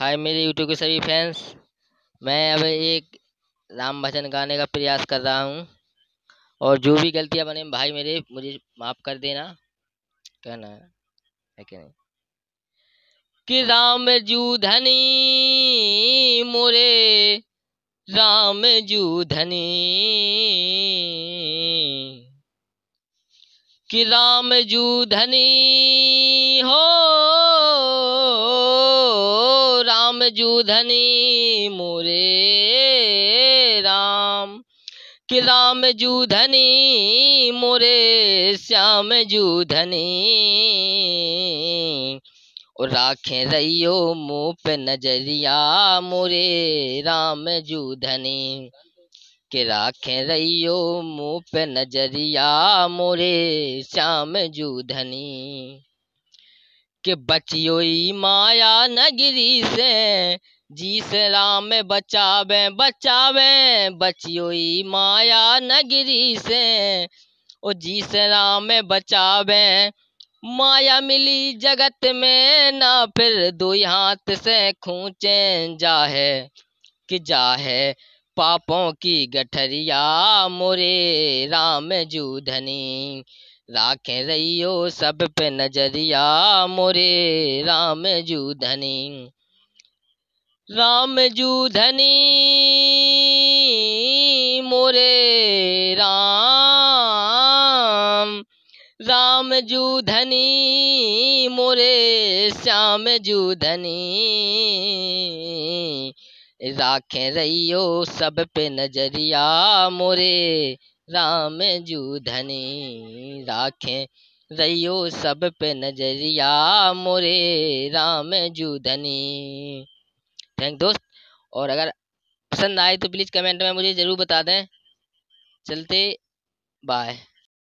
ہائے میرے یوٹیوب کے سبھی فینس میں اب ایک رام بھجن گانے کا پریاس کر رہا ہوں اور جو بھی غلطیاں بنے بھائی میرے مجھے معاف کر دینا کہنا ہے کہ کہ نہیں رام جو دھنی مورے رام جو جو دھنی کہ رام دھنی ہو دھنی مورے رام کی رام جودھنی مورے سیام جو دھنی رئیو مو پہ نظریا مورے رام جو دھنی کہ رئیو مو پہ نظریا مورے سیام جو دھنی کہ بچی ہوئی مایا نگری سے جی بچی ہوئی مایا نگری سے او جی مایا ملی جگت میں نہ پھر دوئی ہاتھ سے کھوچے جاہے کہ جاہے پاپوں کی گٹھریا مورے رام جودھنی راکھے رہیو سب پہ نظریا مورے رام جو دھنی رام جو دھنی مورے رام رام جو دھنی مورے شیام جو دھنی راکھے رہیو سب پہ نظریا مورے رام جو دھنی راکھیں راک سب پہ نظریا مورے رام جو دھنی تھینک دوست اور اگر پسند آئے تو پلیز کمنٹ میں مجھے ضرور بتا دیں چلتے بائے